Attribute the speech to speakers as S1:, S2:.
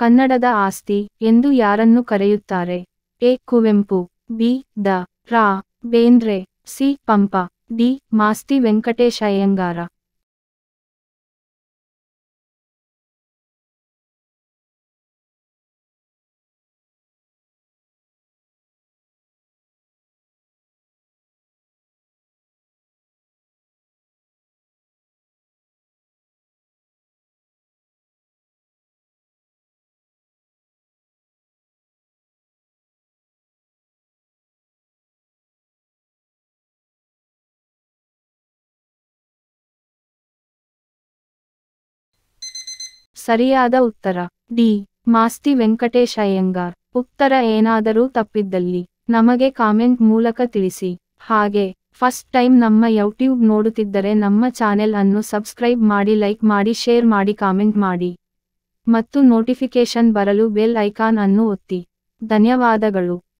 S1: ಕನ್ನಡದ ಆಸ್ತಿ ಎಂದು ಯಾರನ್ನು ಕರೆಯುತ್ತಾರೆ A Kuvempu B Da Ra Bendre C Pampa D Masti Venkatesha Iyengar ಸರಿಯಾದ ಉತ್ತರ ಡಿ ಮಾಸ್ತಿ ವೆಂಕಟೇಶ್ ಅಯ್ಯಂಗಾರ್ ಉತ್ತರ ಏನಾದರೂ ತಪ್ಪಿದ್ದಲ್ಲಿ ನಮಗೆ ಕಾಮೆಂಟ್ ಮೂಲಕ ತಿಳಿಸಿ ಹಾಗೆ ಫಸ್ಟ್ ಟೈಮ್ ನಮ್ಮ ಯೂಟ್ಯೂಬ್ ನೋಡುತ್ತಿದ್ದರೆ ನಮ್ಮ ಚಾನೆಲ್ ಅನ್ನು ಸಬ್ಸ್ಕ್ರೈಬ್ ಮಾಡಿ ಲೈಕ್ ಮಾಡಿ ಶೇರ್ ಮಾಡಿ ಕಾಮೆಂಟ್ ಮಾಡಿ ಮತ್ತು ನೋಟಿಫಿಕೇಶನ್ ಬರಲು ಬೆಲ್ ಐಕಾನ್ ಅನ್ನು ಒತ್ತಿ ಧನ್ಯವಾದಗಳು